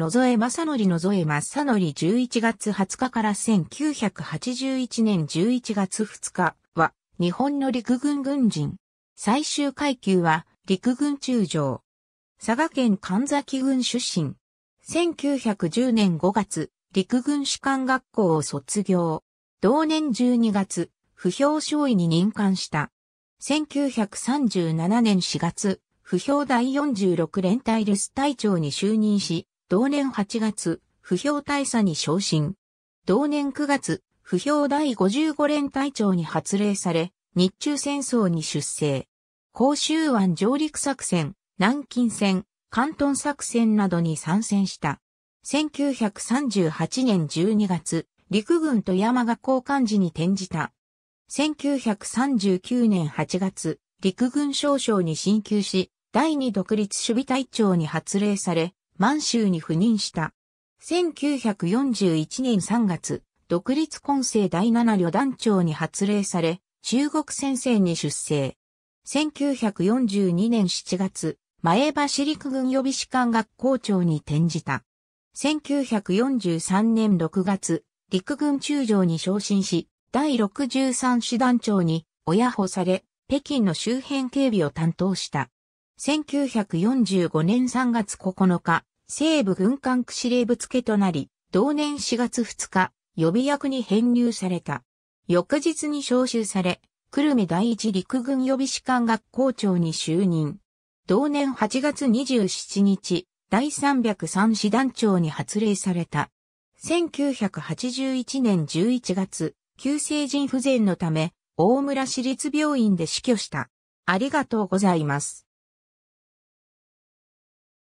野添正則野添正則11月20日から1981年11月2日は日本の陸軍軍人。最終階級は陸軍中将。佐賀県神崎郡出身。1910年5月、陸軍士官学校を卒業。同年12月、不評少尉に任官した。1937年4月、不評第46連隊留守隊長に就任し、同年8月、不評大佐に昇進。同年9月、不評第55連隊長に発令され、日中戦争に出征。甲州湾上陸作戦、南京戦、関東作戦などに参戦した。1938年12月、陸軍と山が交換時に転じた。1939年8月、陸軍少将に進級し、第二独立守備隊長に発令され、満州に赴任した。1941年3月、独立混成第7旅団長に発令され、中国戦線に出征。1942年7月、前橋陸軍予備士官学校長に転じた。1943年6月、陸軍中将に昇進し、第63師団長に親保され、北京の周辺警備を担当した。1945年3月9日、西部軍管区司令部付となり、同年4月2日、予備役に編入された。翌日に召集され、久留米第一陸軍予備士官学校長に就任。同年8月27日、第303師団長に発令された。1981年11月、急性腎不全のため、大村市立病院で死去した。ありがとうございます。